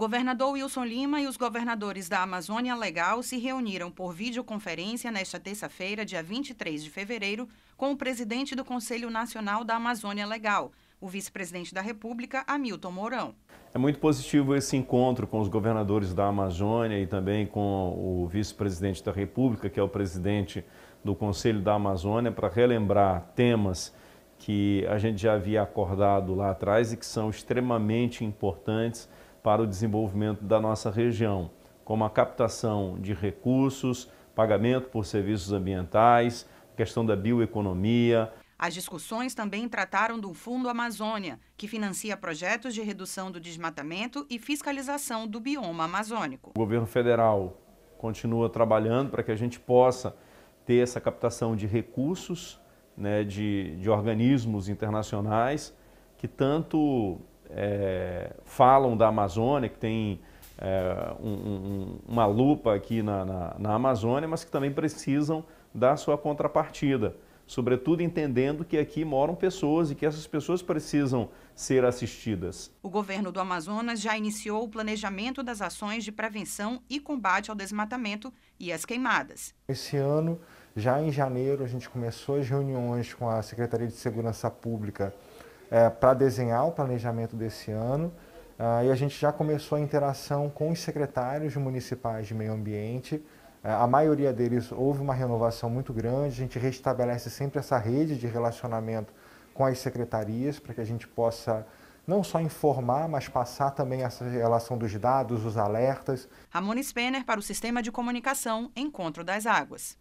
governador Wilson Lima e os governadores da Amazônia Legal se reuniram por videoconferência nesta terça-feira, dia 23 de fevereiro, com o presidente do Conselho Nacional da Amazônia Legal, o vice-presidente da República, Hamilton Mourão. É muito positivo esse encontro com os governadores da Amazônia e também com o vice-presidente da República, que é o presidente do Conselho da Amazônia, para relembrar temas que a gente já havia acordado lá atrás e que são extremamente importantes para o desenvolvimento da nossa região, como a captação de recursos, pagamento por serviços ambientais, questão da bioeconomia. As discussões também trataram do Fundo Amazônia, que financia projetos de redução do desmatamento e fiscalização do bioma amazônico. O governo federal continua trabalhando para que a gente possa ter essa captação de recursos né, de, de organismos internacionais que tanto é, falam da Amazônia, que tem é, um, um, uma lupa aqui na, na, na, Amazônia, mas que também precisam da sua contrapartida. Sobretudo entendendo que aqui moram pessoas e que essas pessoas precisam ser assistidas. O governo do Amazonas já iniciou o planejamento das ações de prevenção e combate ao desmatamento e às queimadas. Esse ano, já em janeiro, a gente começou as reuniões com a Secretaria de Segurança Pública é, para desenhar o planejamento desse ano. Ah, e a gente já começou a interação com os secretários municipais de meio ambiente. É, a maioria deles houve uma renovação muito grande. A gente restabelece sempre essa rede de relacionamento com as secretarias para que a gente possa não só informar, mas passar também essa relação dos dados, os alertas. Ramon Spener para o Sistema de Comunicação Encontro das Águas.